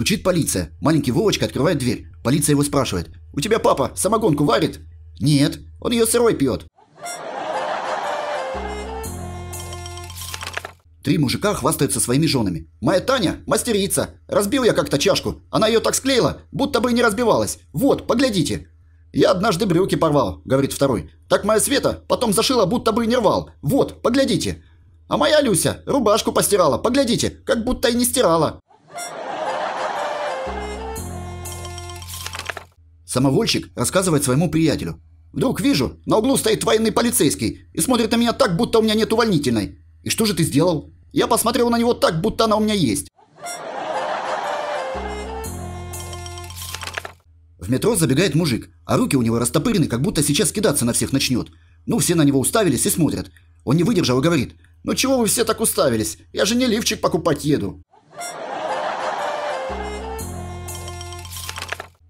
Стучит полиция. Маленький Вовочка открывает дверь. Полиция его спрашивает. «У тебя папа самогонку варит?» «Нет, он ее сырой пьет». Три мужика хвастаются своими женами. «Моя Таня – мастерица. Разбил я как-то чашку. Она ее так склеила, будто бы и не разбивалась. Вот, поглядите». «Я однажды брюки порвал», – говорит второй. «Так моя Света потом зашила, будто бы и не рвал. Вот, поглядите». «А моя Люся рубашку постирала. Поглядите, как будто и не стирала». Самовольщик рассказывает своему приятелю. «Вдруг вижу, на углу стоит военный полицейский и смотрит на меня так, будто у меня нет увольнительной. И что же ты сделал? Я посмотрел на него так, будто она у меня есть». В метро забегает мужик, а руки у него растопырены, как будто сейчас кидаться на всех начнет. Ну, все на него уставились и смотрят. Он не выдержал и говорит, «Ну чего вы все так уставились? Я же не лифчик покупать еду».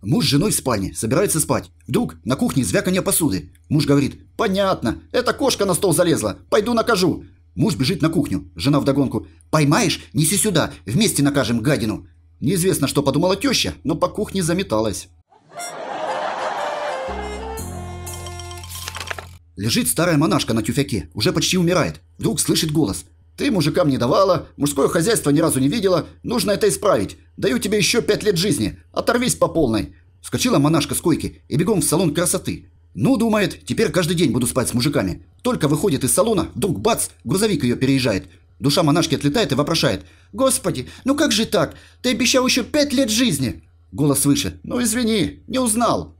Муж с женой в спальне, собирается спать. Вдруг на кухне звяканье посуды. Муж говорит, понятно, эта кошка на стол залезла, пойду накажу. Муж бежит на кухню, жена вдогонку, поймаешь, неси сюда, вместе накажем гадину. Неизвестно, что подумала теща, но по кухне заметалась. Лежит старая монашка на тюфяке, уже почти умирает. Вдруг слышит голос. Ты мужикам не давала, мужское хозяйство ни разу не видела. Нужно это исправить. Даю тебе еще пять лет жизни. Оторвись по полной». Вскочила монашка с койки и бегом в салон красоты. «Ну, думает, теперь каждый день буду спать с мужиками». Только выходит из салона, вдруг бац, грузовик ее переезжает. Душа монашки отлетает и вопрошает. «Господи, ну как же так? Ты обещал еще пять лет жизни!» Голос выше. «Ну извини, не узнал!»